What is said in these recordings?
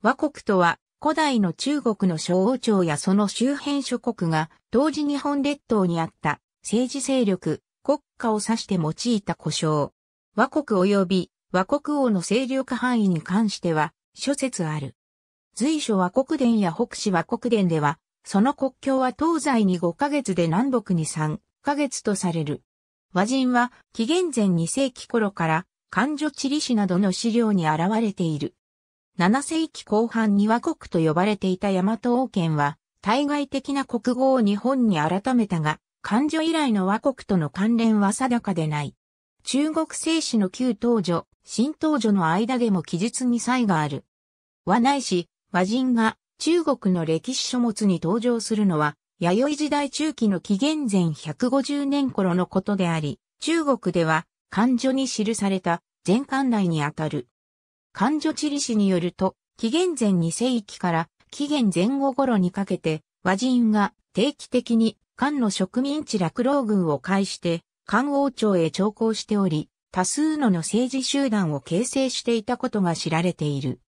和国とは、古代の中国の小王朝やその周辺諸国が、当時日本列島にあった政治勢力、国家を指して用いた呼称。和国及び和国王の勢力範囲に関しては、諸説ある。随所和国伝や北市和国伝では、その国境は東西に5ヶ月で南北に3ヶ月とされる。和人は紀元前2世紀頃から、漢女地理史などの資料に現れている。7世紀後半に和国と呼ばれていた大和王権は、対外的な国語を日本に改めたが、漢女以来の和国との関連は定かでない。中国製紙の旧東女、新東女の間でも記述に差異がある。和内史、和人が中国の歴史書物に登場するのは、弥生時代中期の紀元前150年頃のことであり、中国では漢女に記された全漢内にあたる。関女地理史によると、紀元前2世紀から紀元前後頃にかけて、和人が定期的に漢の植民地落老軍を介して、漢王朝へ徴行しており、多数のの政治集団を形成していたことが知られている。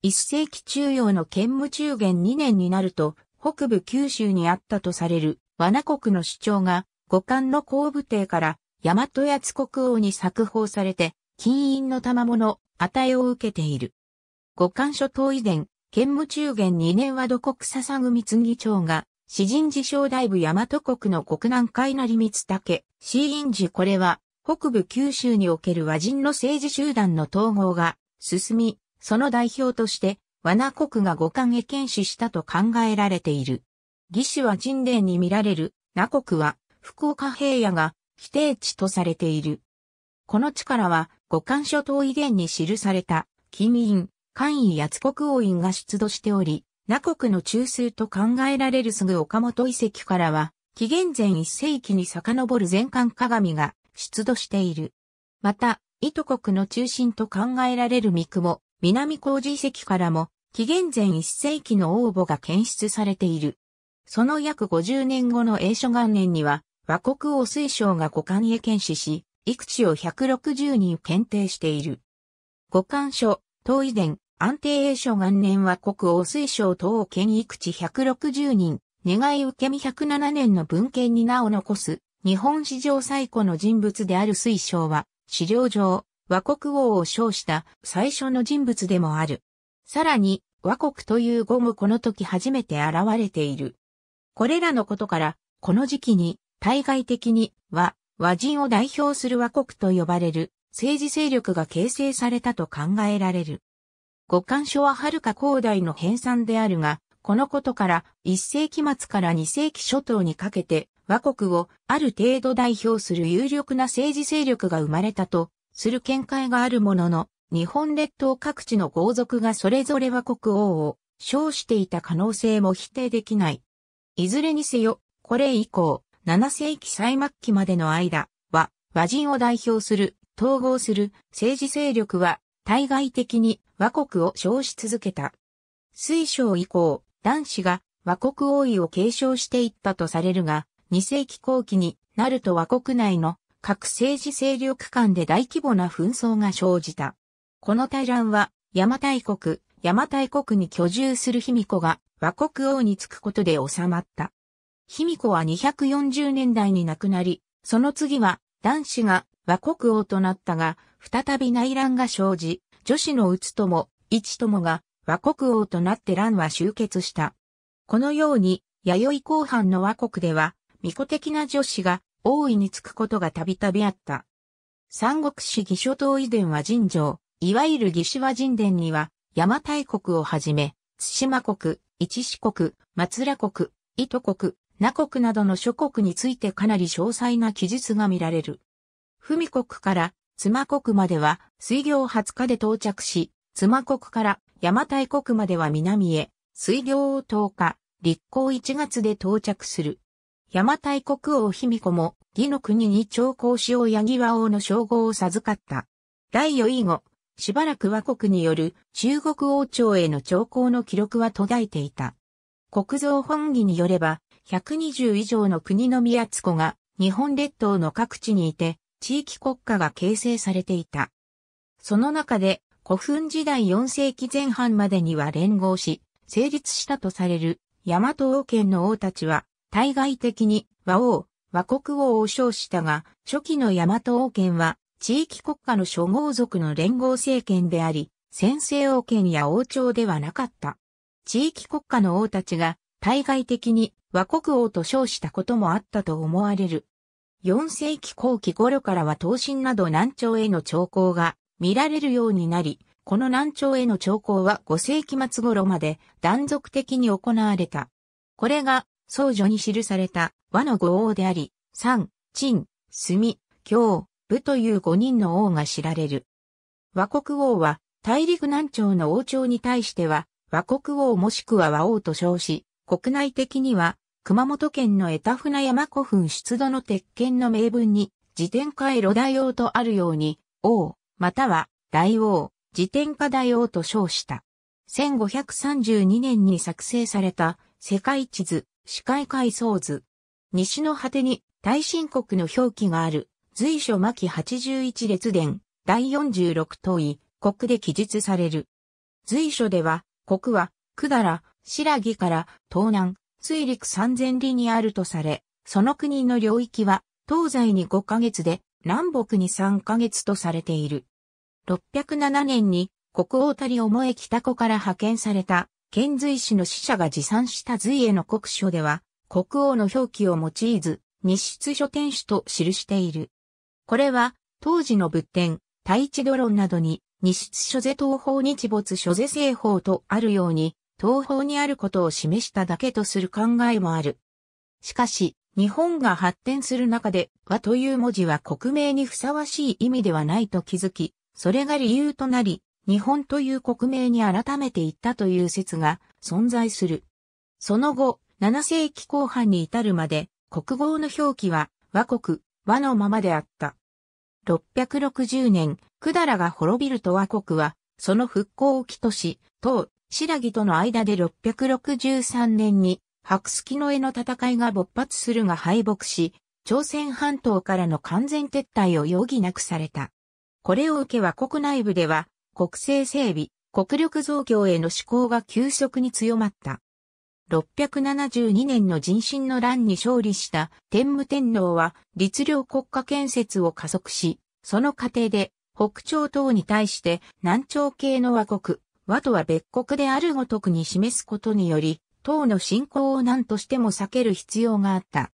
一世紀中央の兼務中元2年になると、北部九州にあったとされる和名国の主張が、五漢の後部帝から大和八国王に作法されて、金印の賜物、与えを受けている。五官書等遺伝、兼務中元二年は土国笹組次長が、詩人自称大部大和国の国南海成光武、詩印寺これは、北部九州における和人の政治集団の統合が進み、その代表として、和名国が五冠へ検視したと考えられている。義士は人伝に見られる、名国は、福岡平野が、否定地とされている。この地からは、五冠諸島遺言に記された、金印、官位八国王院が出土しており、那国の中枢と考えられるすぐ岡本遺跡からは、紀元前一世紀に遡る全館鏡が出土している。また、糸国の中心と考えられる三雲、南高寺遺跡からも、紀元前一世紀の応募が検出されている。その約50年後の永初元年には、和国王水晶が五冠へ検視し、育地を160人検定している。五感書、東遺伝、安定栄書元年は国王水等を県育地160人、願い受け身107年の文献に名を残す、日本史上最古の人物である水奨は、史料上、和国王を称した最初の人物でもある。さらに、和国という語もこの時初めて現れている。これらのことから、この時期に、対外的に、和、和人を代表する和国と呼ばれる政治勢力が形成されたと考えられる。五感書は遥か広大の編纂であるが、このことから1世紀末から2世紀初頭にかけて和国をある程度代表する有力な政治勢力が生まれたとする見解があるものの、日本列島各地の豪族がそれぞれ和国王を称していた可能性も否定できない。いずれにせよ、これ以降、7世紀最末期までの間は、和人を代表する、統合する政治勢力は、対外的に和国を称し続けた。水晶以降、男子が和国王位を継承していったとされるが、2世紀後期になると和国内の各政治勢力間で大規模な紛争が生じた。この対乱は、邪馬台国、邪馬台国に居住する卑弥呼が和国王につくことで収まった。卑弥呼は240年代に亡くなり、その次は男子が和国王となったが、再び内乱が生じ、女子の内も、一もが和国王となって乱は終結した。このように、弥生後半の和国では、巫女的な女子が大いにつくことがたびたびあった。三国志義書島。遺伝は神城、いわゆる義士和神殿には、邪馬台国をはじめ、津島国、一四国、松良国、伊都国、な国などの諸国についてかなり詳細な記述が見られる。文国から妻国までは水行20日で到着し、妻国から邪馬台国までは南へ、水行を10日、立候1月で到着する。邪馬台国王卑弥呼も、義の国に長公使用八和王の称号を授かった。第4位後、しばらく和国による中国王朝への長公の記録は途絶えていた。国蔵本義によれば、120以上の国の宮津湖が日本列島の各地にいて地域国家が形成されていた。その中で古墳時代4世紀前半までには連合し、成立したとされる大和王権の王たちは、対外的に和王、和国王を称したが、初期の大和王権は、地域国家の諸豪族の連合政権であり、先制王権や王朝ではなかった。地域国家の王たちが対外的に和国王と称したこともあったと思われる。4世紀後期頃からは東進など南朝への兆候が見られるようになり、この南朝への兆候は5世紀末頃まで断続的に行われた。これが僧侶に記された和の五王であり、三、陳、墨、京、武という5人の王が知られる。和国王は大陸南朝の王朝に対しては和国王もしくは和王と称し、国内的には、熊本県の江田船山古墳出土の鉄剣の名文に、自転化へロ大王とあるように、王、または大王、自転化大王と称した。1532年に作成された世界地図、視界階層図。西の果てに大神国の表記がある随所巻81列伝第46等位国で記述される。随所では国はくだら、白木から東南、水陸三千里にあるとされ、その国の領域は東西に5ヶ月で南北に3ヶ月とされている。607年に国王たりもえ北湖から派遣された遣隋使の使者が持参した隋への国書では国王の表記を用いず、日出書天主と記している。これは当時の仏典、太一ドロンなどに日出書税東方日没書税西法とあるように東方にあることを示しただけとする考えもある。しかし、日本が発展する中で和という文字は国名にふさわしい意味ではないと気づき、それが理由となり、日本という国名に改めて言ったという説が存在する。その後、7世紀後半に至るまで、国号の表記は和国、和のままであった。660年、百済が滅びると和国は、その復興を起とし、唐、白木との間で663年に白月の絵の戦いが勃発するが敗北し、朝鮮半島からの完全撤退を余儀なくされた。これを受けは国内部では、国政整備、国力増強への志向が急速に強まった。672年の人心の乱に勝利した天武天皇は、律令国家建設を加速し、その過程で、北朝等に対して南朝系の和国、和とは別国であるごとくに示すことにより、唐の侵攻を何としても避ける必要があった。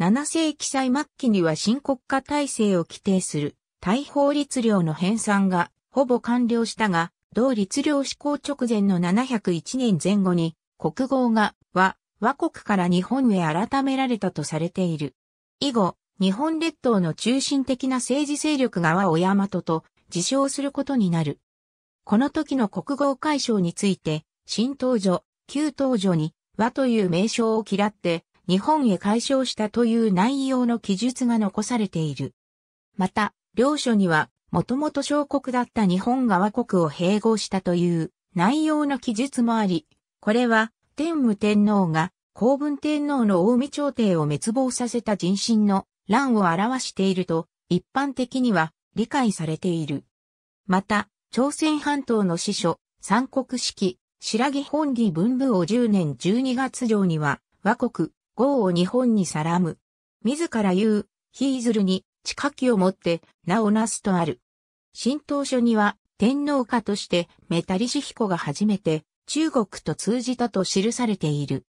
7世紀祭末期には新国家体制を規定する、大法律令の編纂が、ほぼ完了したが、同律令施行直前の701年前後に、国号が、和、和国から日本へ改められたとされている。以後、日本列島の中心的な政治勢力が和を大和と自称することになる。この時の国号解消について、新東女、旧東女に和という名称を嫌って日本へ解消したという内容の記述が残されている。また、両書には、もともと小国だった日本が和国を併合したという内容の記述もあり、これは天武天皇が公文天皇の大海朝廷を滅亡させた人心の乱を表していると一般的には理解されている。また、朝鮮半島の司書、三国式、白木本義文部を10年12月上には、和国、豪を日本にさらむ。自ら言う、ヒいずるに、地下機を持って、名をなすとある。新党書には、天皇家として、メタリシヒコが初めて、中国と通じたと記されている。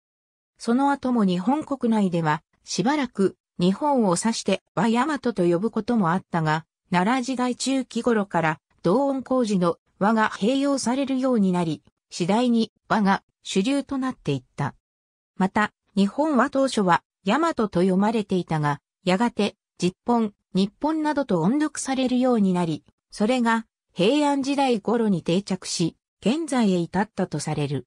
その後も日本国内では、しばらく、日本を指して、和大和と呼ぶこともあったが、奈良時代中期頃から、同音工事の和が併用されるようになり、次第に和が主流となっていった。また、日本は当初は大和と読まれていたが、やがて、実本、日本などと音読されるようになり、それが平安時代頃に定着し、現在へ至ったとされる。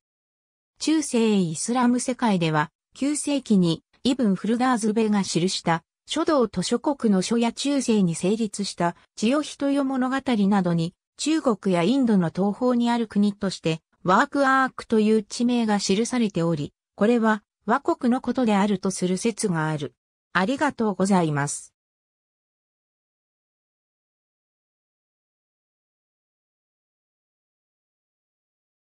中世イスラム世界では、9世紀にイブン・フルダーズベが記した書道と諸国の書や中世に成立した千代人よ物語などに中国やインドの東方にある国としてワークアークという地名が記されており、これは和国のことであるとする説がある。ありがとうございます。